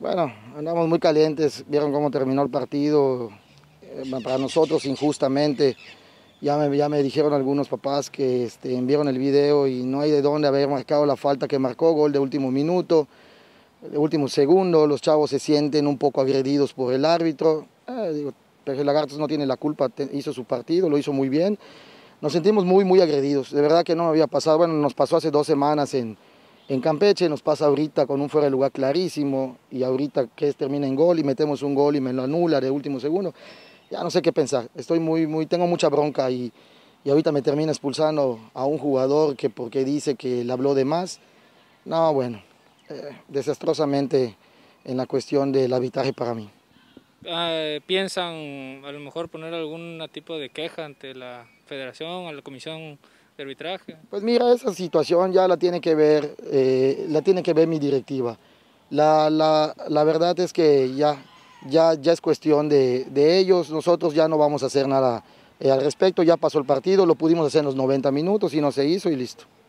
Bueno, andamos muy calientes, vieron cómo terminó el partido, eh, para nosotros injustamente. Ya me, ya me dijeron algunos papás que este, enviaron el video y no hay de dónde haber marcado la falta que marcó, gol de último minuto, de último segundo, los chavos se sienten un poco agredidos por el árbitro. Eh, pero el Lagartos no tiene la culpa, hizo su partido, lo hizo muy bien. Nos sentimos muy, muy agredidos, de verdad que no me había pasado, bueno, nos pasó hace dos semanas en, en Campeche nos pasa ahorita con un fuera de lugar clarísimo y ahorita que termina en gol y metemos un gol y me lo anula de último segundo. Ya no sé qué pensar. Estoy muy, muy, tengo mucha bronca y, ahorita me termina expulsando a un jugador que porque dice que le habló de más. No, bueno, eh, desastrosamente en la cuestión del arbitraje para mí. Ah, ¿Piensan a lo mejor poner algún tipo de queja ante la federación, a la comisión arbitraje? Pues mira, esa situación ya la tiene que ver, eh, la tiene que ver mi directiva. La, verdad es que ya, ya, ya es cuestión de, ellos, nosotros ya no vamos a hacer nada eh, al respecto, ya pasó el partido, lo pudimos hacer en los 90 minutos y no se hizo y listo.